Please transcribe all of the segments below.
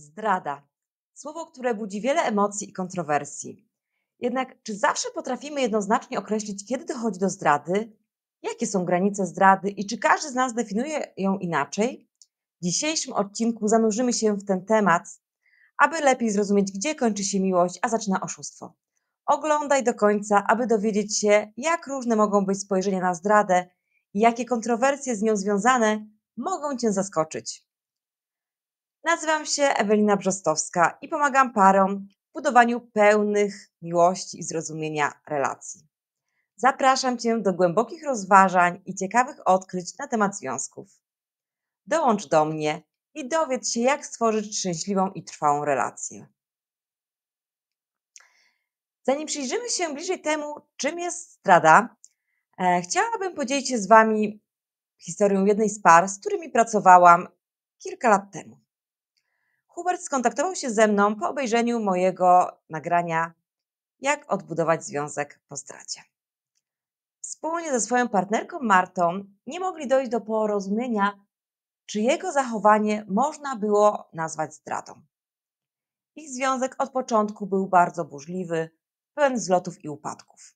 Zdrada. Słowo, które budzi wiele emocji i kontrowersji. Jednak czy zawsze potrafimy jednoznacznie określić, kiedy dochodzi do zdrady, jakie są granice zdrady i czy każdy z nas definiuje ją inaczej? W dzisiejszym odcinku zanurzymy się w ten temat, aby lepiej zrozumieć, gdzie kończy się miłość, a zaczyna oszustwo. Oglądaj do końca, aby dowiedzieć się, jak różne mogą być spojrzenia na zdradę i jakie kontrowersje z nią związane mogą Cię zaskoczyć. Nazywam się Ewelina Brzostowska i pomagam parom w budowaniu pełnych miłości i zrozumienia relacji. Zapraszam Cię do głębokich rozważań i ciekawych odkryć na temat związków. Dołącz do mnie i dowiedz się, jak stworzyć szczęśliwą i trwałą relację. Zanim przyjrzymy się bliżej temu, czym jest strada, e, chciałabym podzielić się z Wami historią jednej z par, z którymi pracowałam kilka lat temu. Hubert skontaktował się ze mną po obejrzeniu mojego nagrania Jak odbudować związek po stracie. Wspólnie ze swoją partnerką Martą nie mogli dojść do porozumienia, czy jego zachowanie można było nazwać stratą. Ich związek od początku był bardzo burzliwy, pełen zlotów i upadków.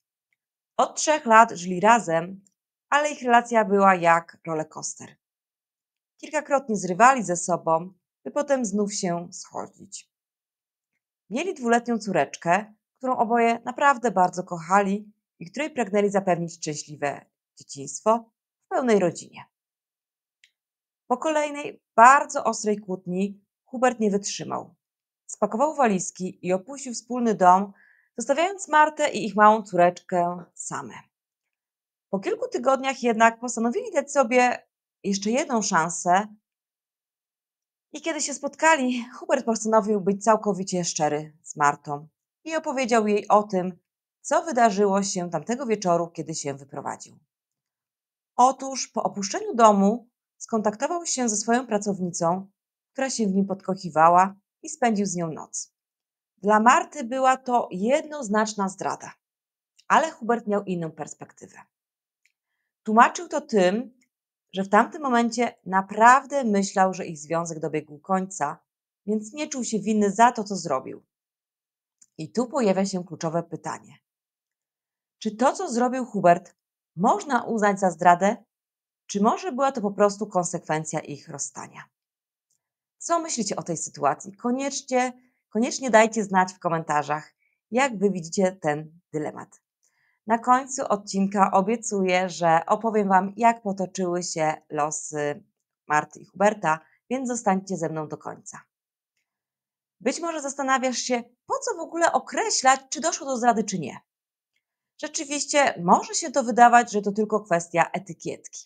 Od trzech lat żyli razem, ale ich relacja była jak rollercoaster. Kilkakrotnie zrywali ze sobą, by potem znów się schodzić. Mieli dwuletnią córeczkę, którą oboje naprawdę bardzo kochali i której pragnęli zapewnić szczęśliwe dzieciństwo w pełnej rodzinie. Po kolejnej, bardzo ostrej kłótni Hubert nie wytrzymał. Spakował walizki i opuścił wspólny dom, zostawiając Martę i ich małą córeczkę same. Po kilku tygodniach jednak postanowili dać sobie jeszcze jedną szansę i kiedy się spotkali, Hubert postanowił być całkowicie szczery z Martą i opowiedział jej o tym, co wydarzyło się tamtego wieczoru, kiedy się wyprowadził. Otóż po opuszczeniu domu skontaktował się ze swoją pracownicą, która się w nim podkochiwała i spędził z nią noc. Dla Marty była to jednoznaczna zdrada, ale Hubert miał inną perspektywę. Tłumaczył to tym, że w tamtym momencie naprawdę myślał, że ich związek dobiegł końca, więc nie czuł się winny za to, co zrobił. I tu pojawia się kluczowe pytanie. Czy to, co zrobił Hubert, można uznać za zdradę, czy może była to po prostu konsekwencja ich rozstania? Co myślicie o tej sytuacji? Koniecznie, koniecznie dajcie znać w komentarzach, jak wy widzicie ten dylemat. Na końcu odcinka obiecuję, że opowiem Wam, jak potoczyły się losy Marty i Huberta, więc zostańcie ze mną do końca. Być może zastanawiasz się, po co w ogóle określać, czy doszło do zdrady, czy nie. Rzeczywiście może się to wydawać, że to tylko kwestia etykietki.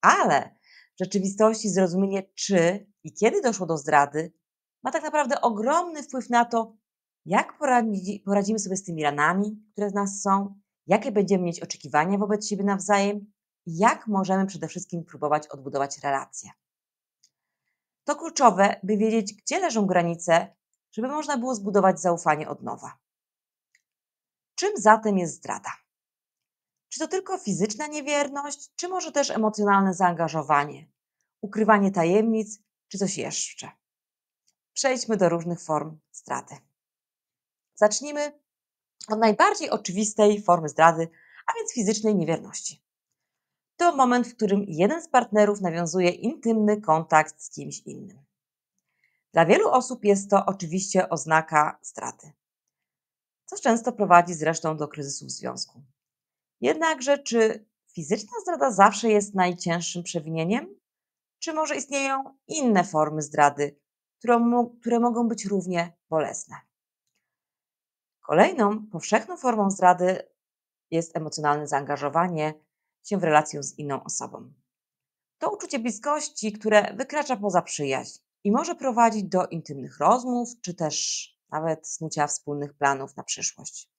Ale w rzeczywistości zrozumienie, czy i kiedy doszło do zdrady, ma tak naprawdę ogromny wpływ na to, jak poradzimy sobie z tymi ranami, które w nas są, jakie będziemy mieć oczekiwania wobec siebie nawzajem jak możemy przede wszystkim próbować odbudować relacje. To kluczowe, by wiedzieć, gdzie leżą granice, żeby można było zbudować zaufanie od nowa. Czym zatem jest zdrada? Czy to tylko fizyczna niewierność, czy może też emocjonalne zaangażowanie, ukrywanie tajemnic, czy coś jeszcze? Przejdźmy do różnych form zdrady. Zacznijmy od najbardziej oczywistej formy zdrady, a więc fizycznej niewierności. To moment, w którym jeden z partnerów nawiązuje intymny kontakt z kimś innym. Dla wielu osób jest to oczywiście oznaka straty, co często prowadzi zresztą do kryzysu w związku. Jednakże, czy fizyczna zdrada zawsze jest najcięższym przewinieniem? Czy może istnieją inne formy zdrady, które, mo które mogą być równie bolesne? Kolejną powszechną formą zdrady jest emocjonalne zaangażowanie się w relację z inną osobą. To uczucie bliskości, które wykracza poza przyjaźń i może prowadzić do intymnych rozmów, czy też nawet snucia wspólnych planów na przyszłość.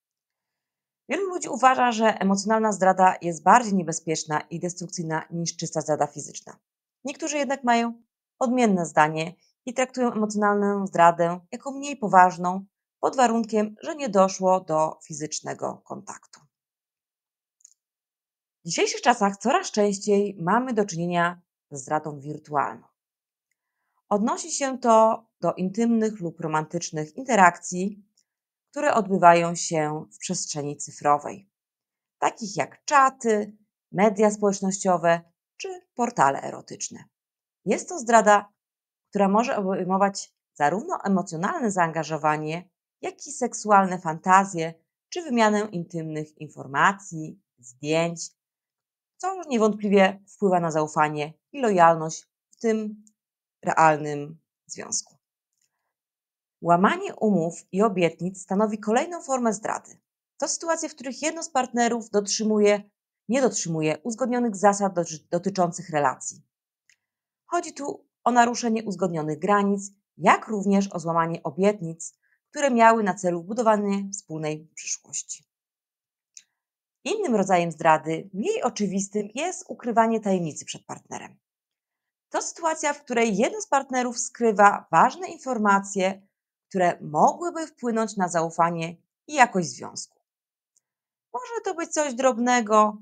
Wielu ludzi uważa, że emocjonalna zdrada jest bardziej niebezpieczna i destrukcyjna niż czysta zdrada fizyczna. Niektórzy jednak mają odmienne zdanie i traktują emocjonalną zdradę jako mniej poważną pod warunkiem, że nie doszło do fizycznego kontaktu. W dzisiejszych czasach coraz częściej mamy do czynienia z zdradą wirtualną. Odnosi się to do intymnych lub romantycznych interakcji, które odbywają się w przestrzeni cyfrowej, takich jak czaty, media społecznościowe czy portale erotyczne. Jest to zdrada, która może obejmować zarówno emocjonalne zaangażowanie, jak i seksualne fantazje czy wymianę intymnych informacji, zdjęć, co niewątpliwie wpływa na zaufanie i lojalność w tym realnym związku. Łamanie umów i obietnic stanowi kolejną formę zdrady. To sytuacje, w których jedno z partnerów dotrzymuje, nie dotrzymuje uzgodnionych zasad dotyczących relacji. Chodzi tu o naruszenie uzgodnionych granic, jak również o złamanie obietnic, które miały na celu budowanie wspólnej przyszłości. Innym rodzajem zdrady, mniej oczywistym, jest ukrywanie tajemnicy przed partnerem. To sytuacja, w której jeden z partnerów skrywa ważne informacje, które mogłyby wpłynąć na zaufanie i jakość związku. Może to być coś drobnego,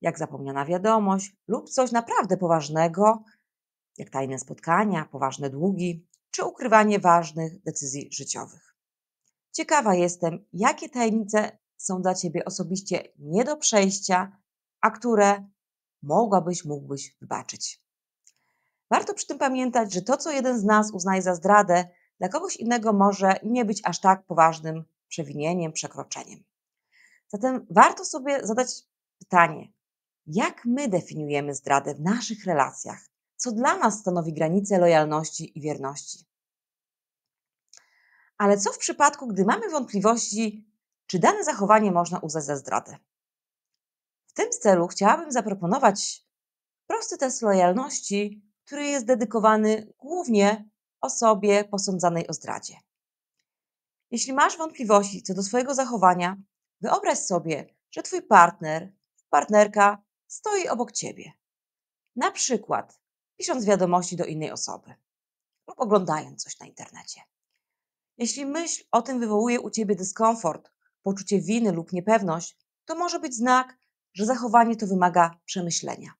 jak zapomniana wiadomość, lub coś naprawdę poważnego, jak tajne spotkania, poważne długi czy ukrywanie ważnych decyzji życiowych. Ciekawa jestem, jakie tajemnice są dla Ciebie osobiście nie do przejścia, a które mogłabyś, mógłbyś wybaczyć. Warto przy tym pamiętać, że to, co jeden z nas uznaje za zdradę, dla kogoś innego może nie być aż tak poważnym przewinieniem, przekroczeniem. Zatem warto sobie zadać pytanie, jak my definiujemy zdradę w naszych relacjach? Co dla nas stanowi granicę lojalności i wierności? Ale co w przypadku, gdy mamy wątpliwości, czy dane zachowanie można uznać za zdradę? W tym celu chciałabym zaproponować prosty test lojalności, który jest dedykowany głównie osobie posądzanej o zdradzie. Jeśli masz wątpliwości co do swojego zachowania, wyobraź sobie, że twój partner, partnerka stoi obok ciebie. Na przykład pisząc wiadomości do innej osoby lub oglądając coś na internecie. Jeśli myśl o tym wywołuje u ciebie dyskomfort, poczucie winy lub niepewność, to może być znak, że zachowanie to wymaga przemyślenia.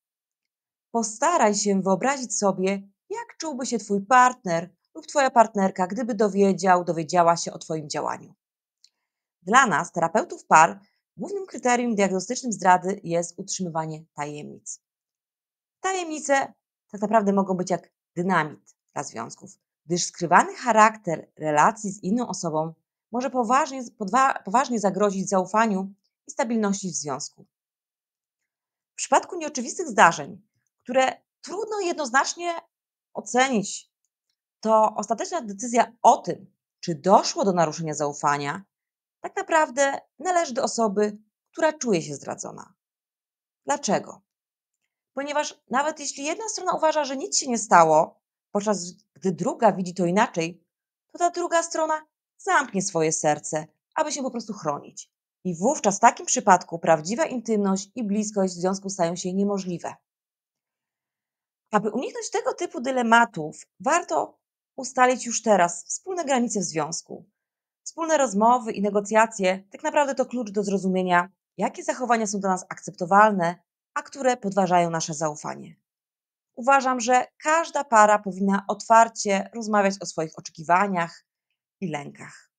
Postaraj się wyobrazić sobie, jak czułby się twój partner lub twoja partnerka, gdyby dowiedział, dowiedziała się o twoim działaniu. Dla nas, terapeutów par, głównym kryterium diagnostycznym zdrady jest utrzymywanie tajemnic. Tajemnice tak naprawdę mogą być jak dynamit dla związków gdyż skrywany charakter relacji z inną osobą może poważnie, poważnie zagrozić zaufaniu i stabilności w związku. W przypadku nieoczywistych zdarzeń, które trudno jednoznacznie ocenić, to ostateczna decyzja o tym, czy doszło do naruszenia zaufania, tak naprawdę należy do osoby, która czuje się zdradzona. Dlaczego? Ponieważ nawet jeśli jedna strona uważa, że nic się nie stało, podczas gdy druga widzi to inaczej, to ta druga strona zamknie swoje serce, aby się po prostu chronić. I wówczas w takim przypadku prawdziwa intymność i bliskość w związku stają się niemożliwe. Aby uniknąć tego typu dylematów, warto ustalić już teraz wspólne granice w związku. Wspólne rozmowy i negocjacje tak naprawdę to klucz do zrozumienia, jakie zachowania są dla nas akceptowalne, a które podważają nasze zaufanie uważam, że każda para powinna otwarcie rozmawiać o swoich oczekiwaniach i lękach.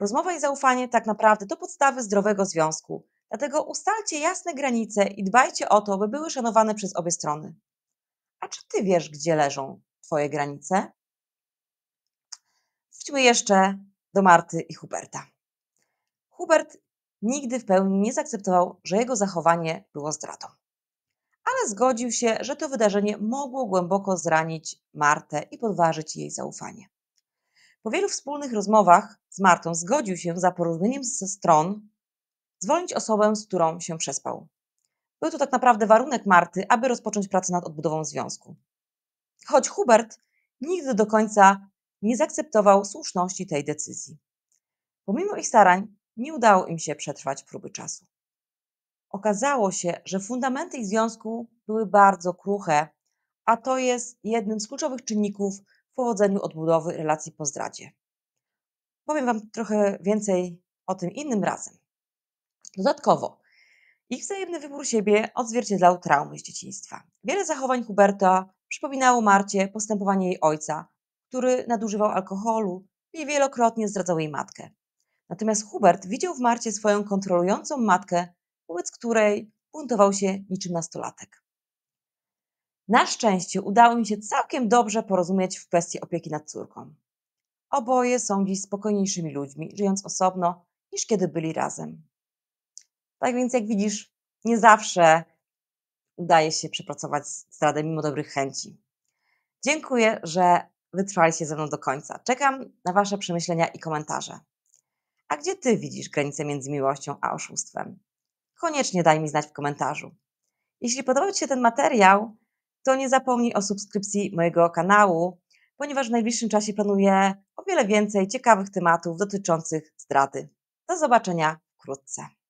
Rozmowa i zaufanie tak naprawdę to podstawy zdrowego związku, dlatego ustalcie jasne granice i dbajcie o to, by były szanowane przez obie strony. A czy ty wiesz, gdzie leżą twoje granice? Wróćmy jeszcze do Marty i Huberta. Hubert nigdy w pełni nie zaakceptował, że jego zachowanie było zdradą zgodził się, że to wydarzenie mogło głęboko zranić Martę i podważyć jej zaufanie. Po wielu wspólnych rozmowach z Martą zgodził się za porozumieniem ze stron zwolnić osobę, z którą się przespał. Był to tak naprawdę warunek Marty, aby rozpocząć pracę nad odbudową związku. Choć Hubert nigdy do końca nie zaakceptował słuszności tej decyzji. Pomimo ich starań nie udało im się przetrwać próby czasu. Okazało się, że fundamenty ich związku były bardzo kruche, a to jest jednym z kluczowych czynników w powodzeniu odbudowy relacji po zdradzie. Powiem Wam trochę więcej o tym innym razem. Dodatkowo, ich wzajemny wybór siebie odzwierciedlał traumy z dzieciństwa. Wiele zachowań Huberta przypominało Marcie postępowanie jej ojca, który nadużywał alkoholu i wielokrotnie zdradzał jej matkę. Natomiast Hubert widział w Marcie swoją kontrolującą matkę, wobec której buntował się niczym nastolatek. Na szczęście udało mi się całkiem dobrze porozumieć w kwestii opieki nad córką. Oboje są dziś spokojniejszymi ludźmi, żyjąc osobno niż kiedy byli razem. Tak więc, jak widzisz, nie zawsze udaje się przepracować zdradę mimo dobrych chęci. Dziękuję, że wytrwaliście ze mną do końca. Czekam na Wasze przemyślenia i komentarze. A gdzie Ty widzisz granicę między miłością a oszustwem? Koniecznie daj mi znać w komentarzu. Jeśli podobał Ci się ten materiał, to nie zapomnij o subskrypcji mojego kanału, ponieważ w najbliższym czasie planuję o wiele więcej ciekawych tematów dotyczących zdrady. Do zobaczenia wkrótce.